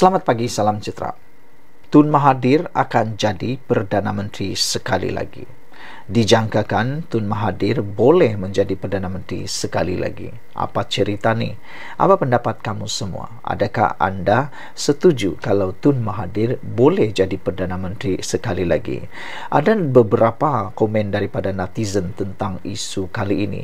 Selamat pagi, salam citra. Tun Mahathir akan jadi Perdana Menteri sekali lagi dijangkakan Tun Mahathir boleh menjadi Perdana Menteri sekali lagi. Apa cerita ni? Apa pendapat kamu semua? Adakah anda setuju kalau Tun Mahathir boleh jadi Perdana Menteri sekali lagi? Ada beberapa komen daripada netizen tentang isu kali ini.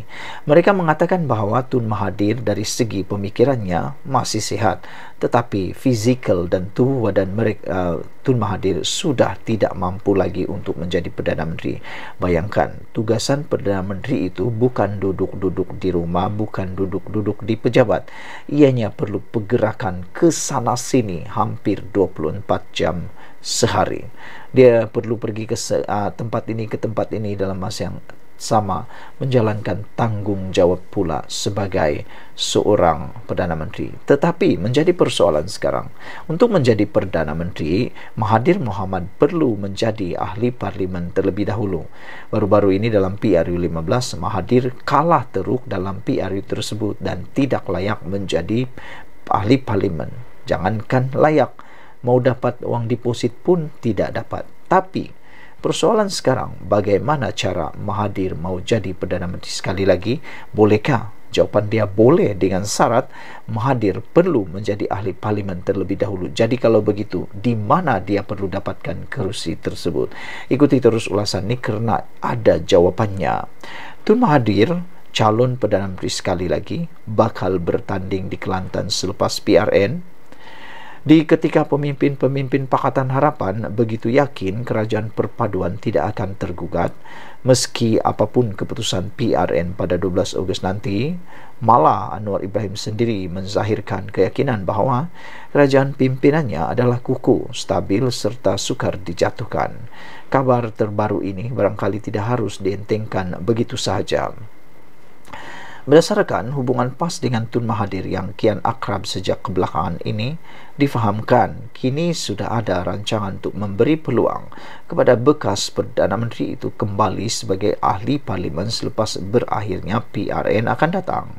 Mereka mengatakan bahawa Tun Mahathir dari segi pemikirannya masih sihat. Tetapi fizikal dan tubuh dan mereka, uh, eh, Tun Mahathir sudah tidak mampu lagi untuk menjadi Perdana Menteri bayangkan tugasan Perdana Menteri itu bukan duduk-duduk di rumah, bukan duduk-duduk di pejabat. Ianya perlu pergerakan ke sana sini hampir 24 jam sehari. Dia perlu pergi ke uh, tempat ini ke tempat ini dalam masa yang sama menjalankan tanggungjawab pula sebagai seorang Perdana Menteri. Tetapi menjadi persoalan sekarang, untuk menjadi Perdana Menteri, Mahathir Mohamad perlu menjadi ahli parlimen terlebih dahulu. Baru-baru ini dalam PRU 15, Mahathir kalah teruk dalam PRU tersebut dan tidak layak menjadi ahli parlimen. Jangankan layak, mau dapat wang deposit pun tidak dapat. Tapi, Persoalan sekarang, bagaimana cara Mahathir mau jadi Perdana Menteri sekali lagi? Bolehkah? Jawapan dia boleh dengan syarat Mahathir perlu menjadi ahli parlimen terlebih dahulu. Jadi kalau begitu, di mana dia perlu dapatkan kerusi tersebut? Ikuti terus ulasan ini kerana ada jawapannya. Tun Mahathir, calon Perdana Menteri sekali lagi, bakal bertanding di Kelantan selepas PRN di ketika pemimpin-pemimpin Pakatan Harapan begitu yakin kerajaan perpaduan tidak akan tergugat meski apapun keputusan PRN pada 12 Ogos nanti, malah Anwar Ibrahim sendiri menzahirkan keyakinan bahawa kerajaan pimpinannya adalah kuku, stabil serta sukar dijatuhkan. Kabar terbaru ini barangkali tidak harus dientengkan begitu sahaja. Berdasarkan hubungan PAS dengan Tun Mahathir yang kian akrab sejak kebelakangan ini, difahamkan kini sudah ada rancangan untuk memberi peluang kepada bekas Perdana Menteri itu kembali sebagai ahli parlimen selepas berakhirnya PRN akan datang.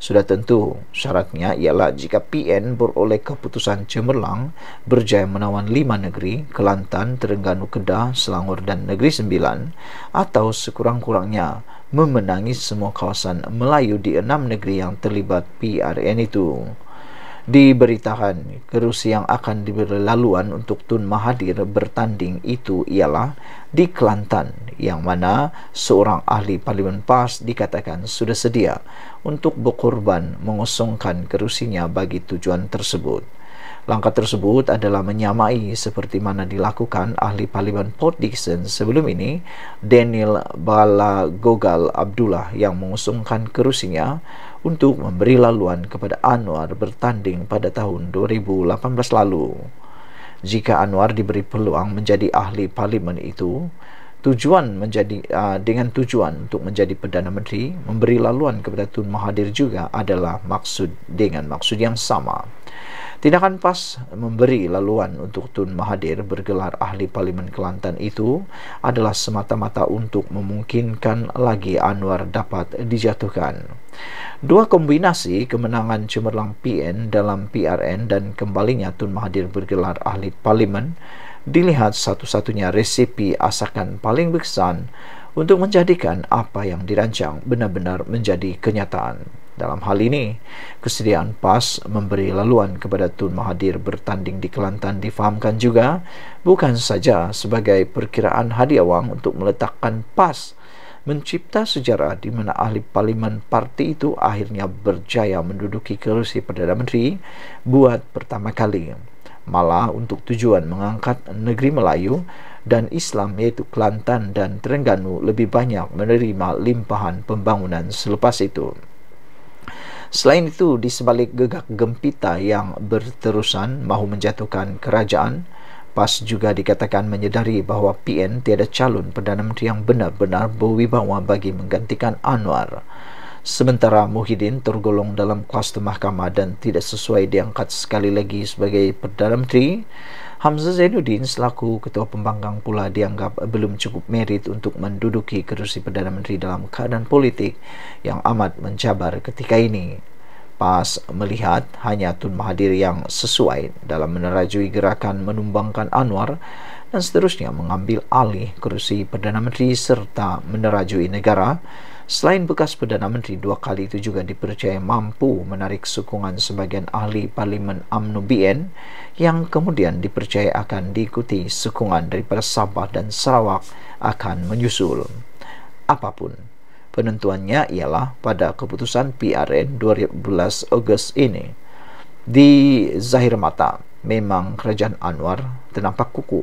Sudah tentu syaratnya ialah jika PN beroleh keputusan cemerlang berjaya menawan lima negeri Kelantan, Terengganu, Kedah, Selangor dan Negeri Sembilan atau sekurang-kurangnya memenangi semua kawasan Melayu di enam negeri yang terlibat PRN itu. Diberitakan kerusi yang akan diberi laluan untuk Tun Mahathir bertanding itu ialah di Kelantan, yang mana seorang ahli parlimen PAS dikatakan sudah sedia untuk berkorban mengusungkan kerusinya bagi tujuan tersebut. Langkah tersebut adalah menyamai seperti mana dilakukan ahli parlimen Port Dickson sebelum ini, Daniel Balagogal Abdullah yang mengusungkan kerusinya untuk memberi laluan kepada Anwar bertanding pada tahun 2018 lalu. Jika Anwar diberi peluang menjadi ahli parlimen itu, tujuan menjadi uh, dengan tujuan untuk menjadi perdana menteri memberi laluan kepada Tun Mahathir juga adalah maksud dengan maksud yang sama. Tindakan PAS memberi laluan untuk Tun Mahathir bergelar ahli parlimen Kelantan itu adalah semata-mata untuk memungkinkan lagi Anwar dapat dijatuhkan. Dua kombinasi kemenangan cemerlang PN dalam PRN dan kembalinya Tun Mahathir bergelar ahli parlimen dilihat satu-satunya resipi asakan paling berkesan untuk menjadikan apa yang dirancang benar-benar menjadi kenyataan. Dalam hal ini, kesediaan PAS memberi laluan kepada Tun Mahathir bertanding di Kelantan difahamkan juga bukan saja sebagai perkiraan hadiah wang untuk meletakkan PAS mencipta sejarah di mana ahli parlimen parti itu akhirnya berjaya menduduki kerusi Perdana Menteri buat pertama kali malah untuk tujuan mengangkat negeri Melayu dan Islam iaitu Kelantan dan Terengganu lebih banyak menerima limpahan pembangunan selepas itu. Selain itu, di sebalik gegak gempita yang berterusan mahu menjatuhkan kerajaan, PAS juga dikatakan menyedari bahawa PN tiada calon Perdana Menteri yang benar-benar berwibawa bagi menggantikan Anwar. Sementara Muhyiddin tergolong dalam kelas mahkamah dan tidak sesuai diangkat sekali lagi sebagai Perdana Menteri, Hamzah Zainuddin selaku Ketua Pembangkang pula dianggap belum cukup merit untuk menduduki kerusi Perdana Menteri dalam keadaan politik yang amat mencabar ketika ini. PAS melihat hanya Tun Mahathir yang sesuai dalam menerajui gerakan menumbangkan Anwar dan seterusnya mengambil alih kerusi Perdana Menteri serta menerajui negara Selain bekas Perdana Menteri, dua kali itu juga dipercaya mampu menarik sokongan sebagian ahli Parlimen UMNO BN yang kemudian dipercaya akan diikuti sokongan daripada Sabah dan Sarawak akan menyusul. Apapun, penentuannya ialah pada keputusan PRN 2012 Ogos ini. Di zahir mata, memang kerajaan Anwar ternampak kuku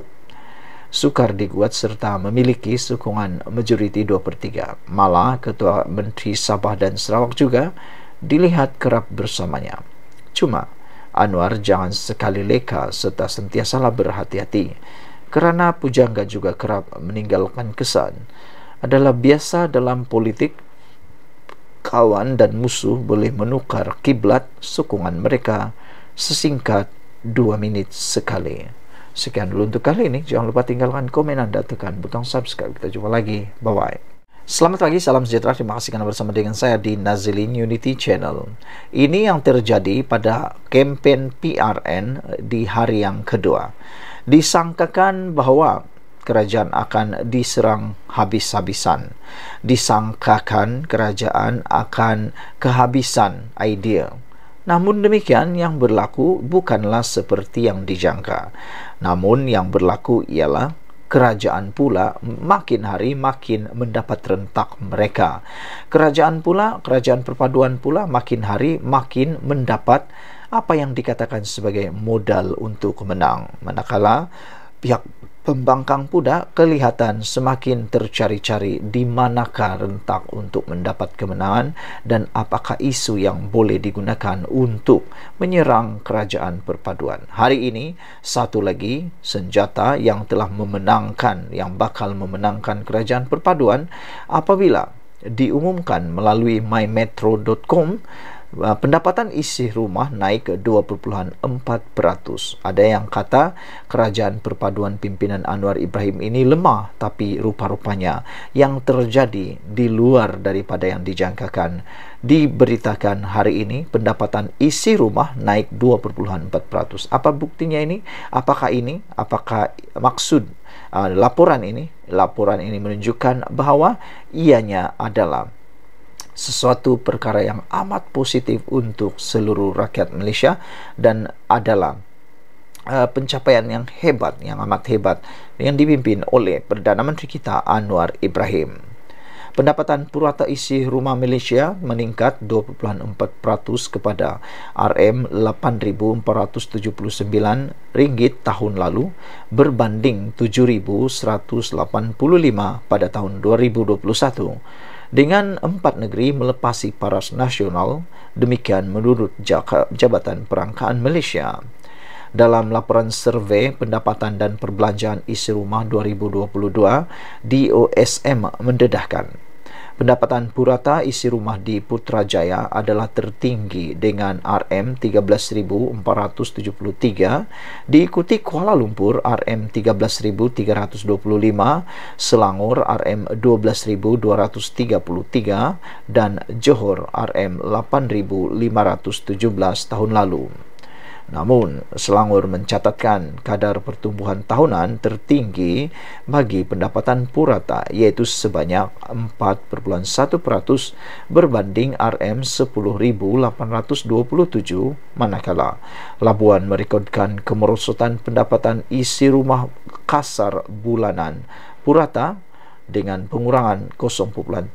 sukar diguat serta memiliki sokongan majoriti 2 per 3. Malah Ketua Menteri Sabah dan Sarawak juga dilihat kerap bersamanya. Cuma Anwar jangan sekali leka serta sentiasalah berhati-hati kerana pujangga juga kerap meninggalkan kesan adalah biasa dalam politik kawan dan musuh boleh menukar kiblat sokongan mereka sesingkat dua minit sekali. Sekian dulu untuk kali ini. Jangan lupa tinggalkan komen Anda, tekan butang subscribe. Kita jumpa lagi. Bye-bye. Selamat pagi, salam sejahtera. Terima kasih karena bersama dengan saya di Nazilin Unity Channel. Ini yang terjadi pada kampanye PRN di hari yang kedua. Disangkakan bahwa kerajaan akan diserang habis-habisan. Disangkakan kerajaan akan kehabisan idea. Namun demikian yang berlaku bukanlah seperti yang dijangka. Namun yang berlaku ialah kerajaan pula makin hari makin mendapat rentak mereka. Kerajaan pula, kerajaan perpaduan pula makin hari makin mendapat apa yang dikatakan sebagai modal untuk menang. Manakala pihak pembangkang pula kelihatan semakin tercari-cari di manakah rentak untuk mendapat kemenangan dan apakah isu yang boleh digunakan untuk menyerang kerajaan perpaduan. Hari ini, satu lagi senjata yang telah memenangkan, yang bakal memenangkan kerajaan perpaduan apabila diumumkan melalui mymetro.com Ah, pendapatan isi rumah naik ke 2.4%. Ada yang kata kerajaan perpaduan pimpinan Anwar Ibrahim ini lemah tapi rupa-rupanya yang terjadi di luar daripada yang dijangkakan. Diberitakan hari ini pendapatan isi rumah naik 2.4%. Apa buktinya ini? Apakah ini? Apakah maksud uh, laporan ini? Laporan ini menunjukkan bahawa ianya adalah sesuatu perkara yang amat positif untuk seluruh rakyat Malaysia dan adalah uh, pencapaian yang hebat yang amat hebat yang dipimpin oleh Perdana Menteri kita Anwar Ibrahim. Pendapatan purata isi rumah Malaysia meningkat 2.4% kepada RM8479 ringgit tahun lalu berbanding 7185 pada tahun 2021 dengan empat negeri melepasi paras nasional, demikian menurut Jabatan Perangkaan Malaysia. Dalam laporan survei pendapatan dan perbelanjaan isi rumah 2022, DOSM mendedahkan Pendapatan Purata isi rumah di Putrajaya adalah tertinggi dengan RM 13.473 diikuti Kuala Lumpur RM 13.325, Selangor RM 12.233 dan Johor RM 8.517 tahun lalu. Namun, Selangor mencatatkan kadar pertumbuhan tahunan tertinggi bagi pendapatan purata iaitu sebanyak 4.1% berbanding RM10,827 manakala. Labuan merekodkan kemerosotan pendapatan isi rumah kasar bulanan purata dengan pengurangan 0.3%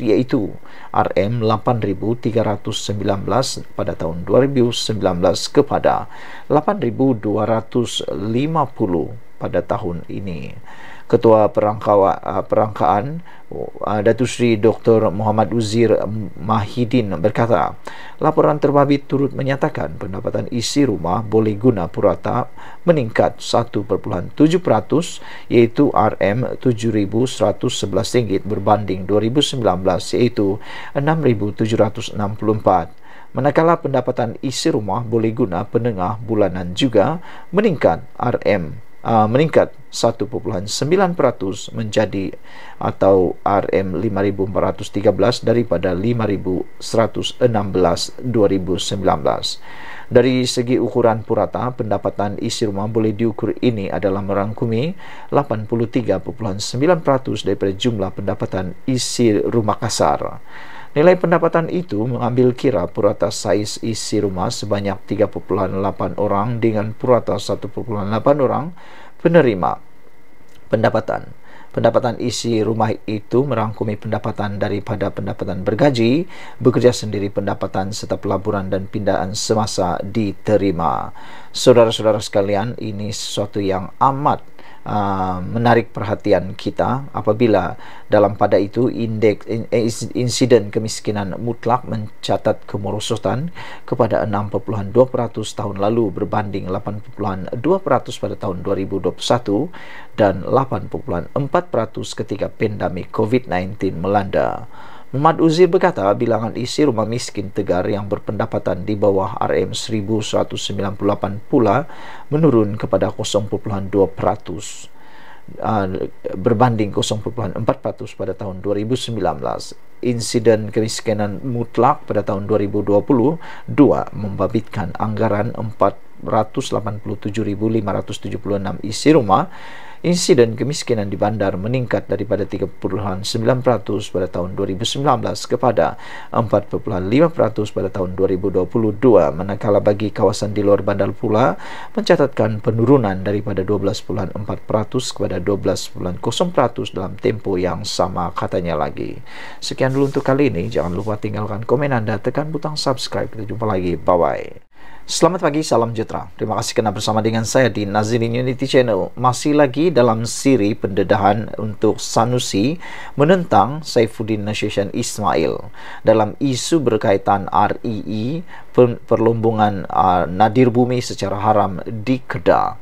iaitu RM8319 pada tahun 2019 kepada 8250 pada tahun ini. Ketua Perangkaw- ah, Perangkaan ah, Datu Seri Dr. Muhammad Uzir Mahidin berkata laporan terbabit turut menyatakan pendapatan isi rumah boleh guna purata meningkat 1.7% iaitu RM7,111 berbanding 2019 iaitu 6,764 Manakala pendapatan isi rumah boleh guna penengah bulanan juga meningkat RM uh, meningkat 1.9% menjadi atau RM5413 daripada 5116 2019. Dari segi ukuran purata, pendapatan isi rumah boleh diukur ini adalah merangkumi 83.9% daripada jumlah pendapatan isi rumah kasar. Nilai pendapatan itu mengambil kira purata saiz isi rumah sebanyak 3.8 orang dengan purata 1.8 orang penerima pendapatan. Pendapatan isi rumah itu merangkumi pendapatan daripada pendapatan bergaji, bekerja sendiri pendapatan serta pelaburan dan pindaan semasa diterima. Saudara-saudara sekalian, ini sesuatu yang amat uh, menarik perhatian kita apabila dalam pada itu indeks in, eh, insiden kemiskinan mutlak mencatat kemerosotan kepada 6.2% tahun lalu berbanding 8.2% pada tahun 2021 dan 8.4% ketika pandemi COVID-19 melanda. Muhammad Uzir berkata bilangan isi rumah miskin tegar yang berpendapatan di bawah RM1,198 pula menurun kepada 0.2% ah, berbanding 0.4% pada tahun 2019. Insiden kemiskinan mutlak pada tahun 2022 membabitkan anggaran 487,576 isi rumah insiden kemiskinan di bandar meningkat daripada 30.9% pada tahun 2019 kepada 4.5% pada tahun 2022 manakala bagi kawasan di luar bandar pula mencatatkan penurunan daripada 12.4% kepada 12.0% dalam tempo yang sama katanya lagi sekian dulu untuk kali ini jangan lupa tinggalkan komen anda tekan butang subscribe kita jumpa lagi bye bye Selamat pagi, salam jutra. Terima kasih kerana bersama dengan saya di Nazirin Unity Channel. Masih lagi dalam siri pendedahan untuk Sanusi menentang Saifuddin Nasution Ismail dalam isu berkaitan REE perlombongan uh, nadir bumi secara haram di Kedah.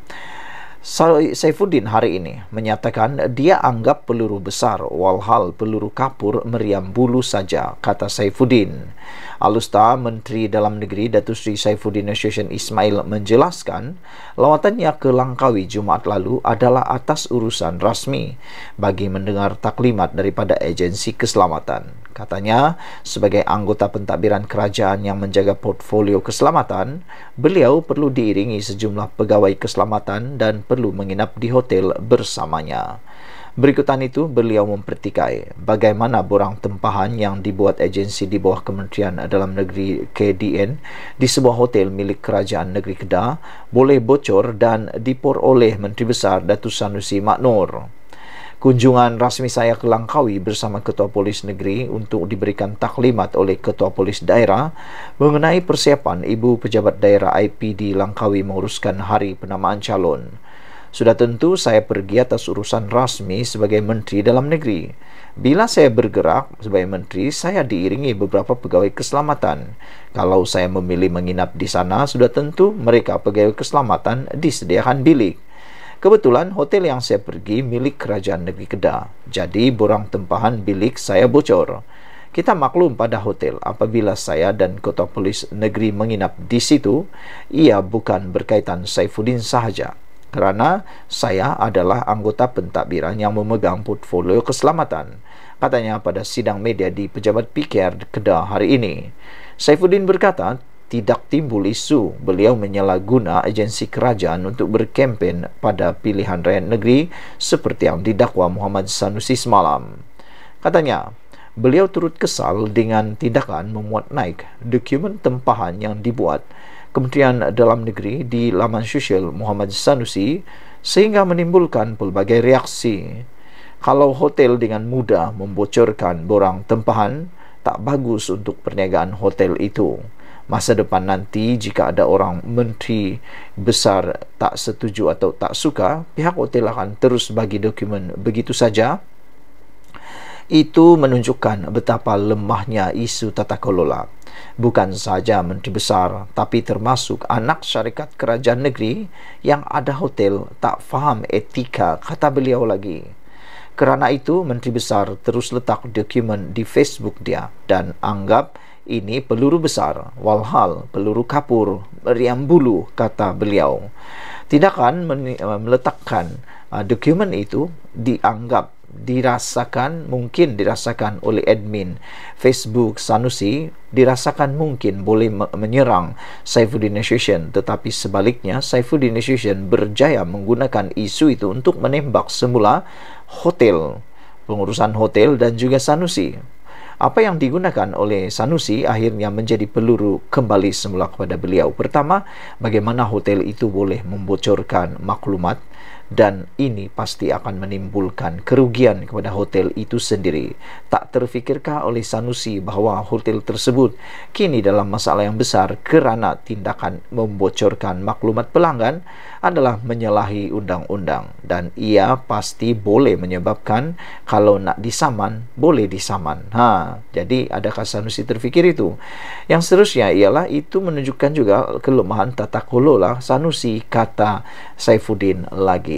Saifuddin hari ini menyatakan dia anggap peluru besar walhal peluru kapur meriam bulu saja kata Saifuddin. Alusta Menteri Dalam Negeri Datu Sri Saifuddin Association Ismail menjelaskan lawatannya ke Langkawi Jumaat lalu adalah atas urusan rasmi bagi mendengar taklimat daripada agensi keselamatan. Katanya, sebagai anggota pentadbiran kerajaan yang menjaga portfolio keselamatan, beliau perlu diiringi sejumlah pegawai keselamatan dan perlu menginap di hotel bersamanya. Berikutan itu beliau mempertikai bagaimana borang tempahan yang dibuat agensi di bawah Kementerian Dalam Negeri KDN di sebuah hotel milik Kerajaan Negeri Kedah boleh bocor dan dipor oleh Menteri Besar Datu Sanusi Maknur. Kunjungan rasmi saya ke Langkawi bersama Ketua Polis Negeri untuk diberikan taklimat oleh Ketua Polis Daerah mengenai persiapan Ibu Pejabat Daerah IP di Langkawi menguruskan hari penamaan calon. Sudah tentu saya pergi atas urusan rasmi sebagai menteri dalam negeri. Bila saya bergerak sebagai menteri, saya diiringi beberapa pegawai keselamatan. Kalau saya memilih menginap di sana, sudah tentu mereka pegawai keselamatan disediakan bilik. Kebetulan hotel yang saya pergi milik kerajaan negeri Kedah. Jadi borang tempahan bilik saya bocor. Kita maklum pada hotel apabila saya dan kota polis negeri menginap di situ, ia bukan berkaitan Saifuddin sahaja kerana saya adalah anggota pentadbiran yang memegang portfolio keselamatan, katanya pada sidang media di Pejabat PKR Kedah hari ini. Saifuddin berkata, tidak timbul isu beliau menyalahguna agensi kerajaan untuk berkempen pada pilihan rakyat negeri seperti yang didakwa Muhammad Sanusi semalam. Katanya, beliau turut kesal dengan tindakan memuat naik dokumen tempahan yang dibuat Kementerian Dalam Negeri di laman sosial Muhammad Sanusi sehingga menimbulkan pelbagai reaksi. Kalau hotel dengan mudah membocorkan borang tempahan, tak bagus untuk perniagaan hotel itu. Masa depan nanti jika ada orang menteri besar tak setuju atau tak suka, pihak hotel akan terus bagi dokumen begitu saja. Itu menunjukkan betapa lemahnya isu tata kelola bukan sahaja menteri besar tapi termasuk anak syarikat kerajaan negeri yang ada hotel tak faham etika kata beliau lagi kerana itu menteri besar terus letak dokumen di Facebook dia dan anggap ini peluru besar walhal peluru kapur meriam bulu kata beliau tindakan meletakkan uh, dokumen itu dianggap dirasakan mungkin dirasakan oleh admin Facebook Sanusi dirasakan mungkin boleh menyerang Saifuddin Association tetapi sebaliknya Saifuddin Association berjaya menggunakan isu itu untuk menembak semula hotel pengurusan hotel dan juga Sanusi apa yang digunakan oleh Sanusi akhirnya menjadi peluru kembali semula kepada beliau. Pertama, bagaimana hotel itu boleh membocorkan maklumat dan ini pasti akan menimbulkan kerugian kepada hotel itu sendiri. Tak terfikirkah oleh Sanusi bahawa hotel tersebut kini dalam masalah yang besar kerana tindakan membocorkan maklumat pelanggan adalah menyalahi undang-undang dan ia pasti boleh menyebabkan kalau nak disaman, boleh disaman. Ha, jadi adakah Sanusi terfikir itu? Yang seterusnya ialah itu menunjukkan juga kelemahan tata kelola Sanusi kata Saifuddin lagi.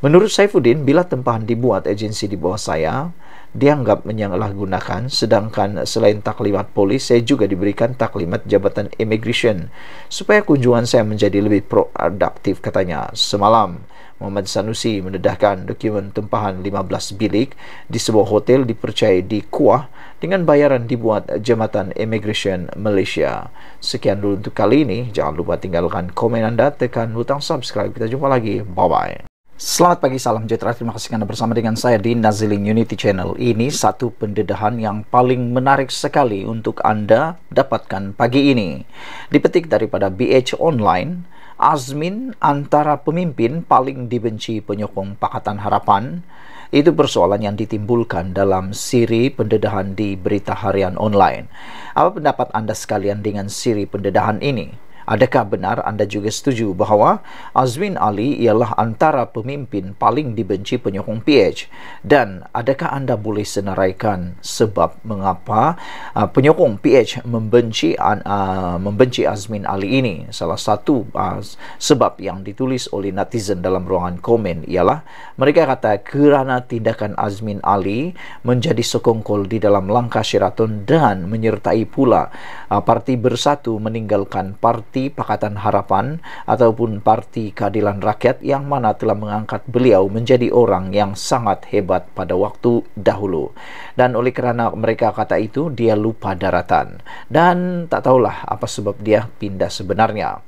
Menurut Saifuddin, bila tempahan dibuat agensi di bawah saya, dianggap menyalahgunakan sedangkan selain taklimat polis saya juga diberikan taklimat jabatan immigration supaya kunjungan saya menjadi lebih produktif katanya semalam Muhammad Sanusi mendedahkan dokumen tempahan 15 bilik di sebuah hotel dipercayai di Kuah dengan bayaran dibuat Jematan Immigration Malaysia. Sekian dulu untuk kali ini. Jangan lupa tinggalkan komen anda, tekan butang subscribe. Kita jumpa lagi. Bye-bye. Selamat pagi, salam sejahtera. Terima kasih kerana bersama dengan saya di Nazilin Unity Channel. Ini satu pendedahan yang paling menarik sekali untuk anda dapatkan pagi ini. Dipetik daripada BH Online, Azmin antara pemimpin paling dibenci penyokong Pakatan Harapan, itu persoalan yang ditimbulkan dalam siri pendedahan di berita harian online. Apa pendapat Anda sekalian dengan siri pendedahan ini? Adakah benar anda juga setuju bahawa Azmin Ali ialah antara pemimpin paling dibenci penyokong PH? Dan adakah anda boleh senaraikan sebab mengapa uh, penyokong PH membenci uh, membenci Azmin Ali ini? Salah satu uh, sebab yang ditulis oleh netizen dalam ruangan komen ialah mereka kata kerana tindakan Azmin Ali menjadi sokong kol di dalam langkah Sheraton dan menyertai pula uh, parti bersatu meninggalkan parti Parti Pakatan Harapan ataupun Parti Keadilan Rakyat yang mana telah mengangkat beliau menjadi orang yang sangat hebat pada waktu dahulu. Dan oleh kerana mereka kata itu, dia lupa daratan. Dan tak tahulah apa sebab dia pindah sebenarnya.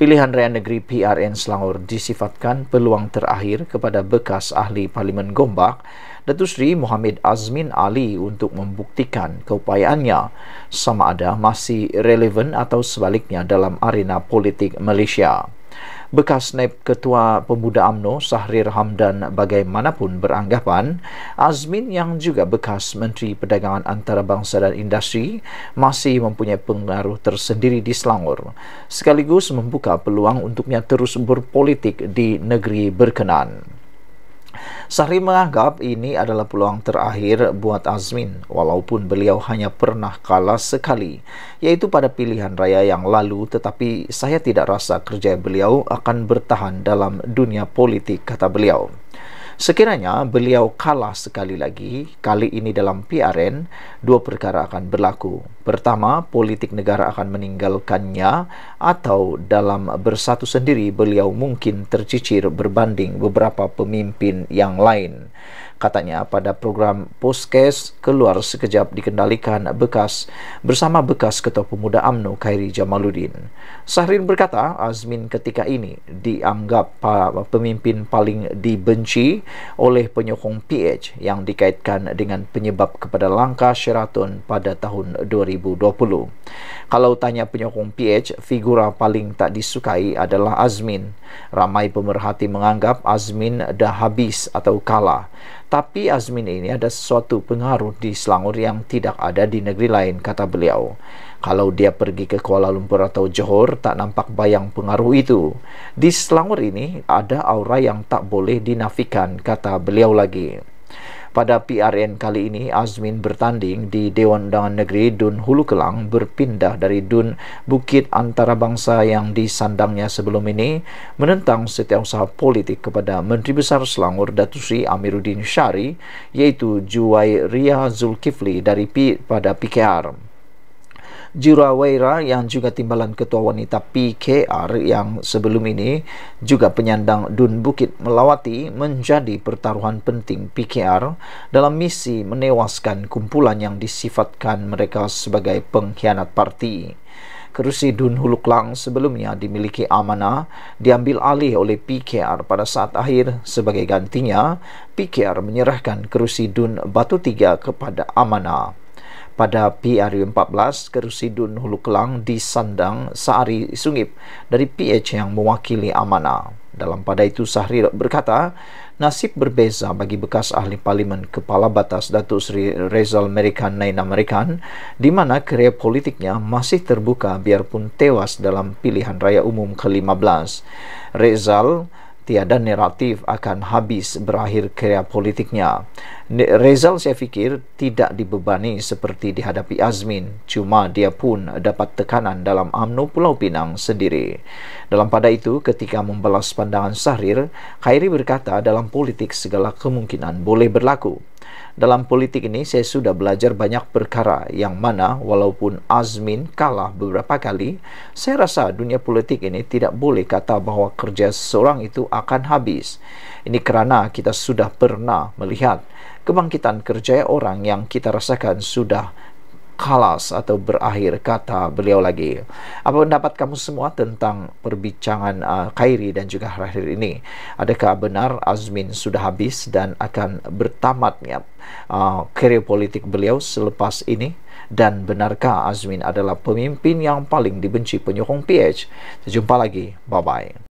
Pilihan Raya Negeri PRN Selangor disifatkan peluang terakhir kepada bekas ahli Parlimen Gombak, Datuk Seri Muhammad Azmin Ali untuk membuktikan keupayaannya sama ada masih relevan atau sebaliknya dalam arena politik Malaysia bekas naib ketua pemuda AMNO Sahrir Hamdan bagaimanapun beranggapan Azmin yang juga bekas menteri perdagangan antarabangsa dan industri masih mempunyai pengaruh tersendiri di Selangor sekaligus membuka peluang untuknya terus berpolitik di negeri berkenaan. Sahri menganggap ini adalah peluang terakhir buat Azmin walaupun beliau hanya pernah kalah sekali yaitu pada pilihan raya yang lalu tetapi saya tidak rasa kerja beliau akan bertahan dalam dunia politik kata beliau. Sekiranya beliau kalah sekali lagi, kali ini dalam PRN, dua perkara akan berlaku. Pertama, politik negara akan meninggalkannya atau dalam bersatu sendiri beliau mungkin tercicir berbanding beberapa pemimpin yang lain. Katanya pada program Postcase keluar sekejap dikendalikan bekas bersama bekas Ketua Pemuda AMNO Khairi Jamaluddin. Sahrin berkata Azmin ketika ini dianggap pemimpin paling dibenci oleh penyokong PH yang dikaitkan dengan penyebab kepada langkah Sheraton pada tahun 2020. Kalau tanya penyokong PH, figura paling tak disukai adalah Azmin. Ramai pemerhati menganggap Azmin dah habis atau kalah. Tapi Azmin ini ada sesuatu pengaruh di Selangor yang tidak ada di negeri lain, kata beliau. Kalau dia pergi ke Kuala Lumpur atau Johor, tak nampak bayang pengaruh itu. Di Selangor ini ada aura yang tak boleh dinafikan, kata beliau lagi. Pada PRN kali ini, Azmin bertanding di Dewan Undangan Negeri Dun Hulu Kelang berpindah dari Dun Bukit Antarabangsa yang disandangnya sebelum ini menentang setiausaha politik kepada Menteri Besar Selangor Datuk Sri Amiruddin Syari iaitu Juwai Ria Zulkifli dari P pada PKR. Jurawaira yang juga timbalan ketua wanita PKR yang sebelum ini juga penyandang Dun Bukit Melawati menjadi pertaruhan penting PKR dalam misi menewaskan kumpulan yang disifatkan mereka sebagai pengkhianat parti. Kerusi Dun Hulu Klang sebelumnya dimiliki amanah diambil alih oleh PKR pada saat akhir sebagai gantinya PKR menyerahkan kerusi Dun Batu Tiga kepada amanah pada PRU14 Kerusi Dun Hulu Kelang di Sandang Sari Sungip dari PH yang mewakili amanah. Dalam pada itu Sahri berkata, nasib berbeza bagi bekas ahli parlimen Kepala Batas Datuk Seri Rezal Amerikan Nain Amerikan di mana kerja politiknya masih terbuka biarpun tewas dalam pilihan raya umum ke-15. Rezal tiada naratif akan habis berakhir kerja politiknya. Rezal saya fikir tidak dibebani seperti dihadapi Azmin, cuma dia pun dapat tekanan dalam UMNO Pulau Pinang sendiri. Dalam pada itu, ketika membalas pandangan Sahrir, Khairi berkata dalam politik segala kemungkinan boleh berlaku dalam politik ini saya sudah belajar banyak perkara yang mana walaupun Azmin kalah beberapa kali, saya rasa dunia politik ini tidak boleh kata bahwa kerja seorang itu akan habis. Ini kerana kita sudah pernah melihat kebangkitan kerja orang yang kita rasakan sudah kalas atau berakhir kata beliau lagi. Apa pendapat kamu semua tentang perbincangan uh, Khairi dan juga Rahir ini? Adakah benar Azmin sudah habis dan akan bertamatnya uh, kerjaya politik beliau selepas ini? Dan benarkah Azmin adalah pemimpin yang paling dibenci penyokong PH? Sejumpa lagi. Bye-bye.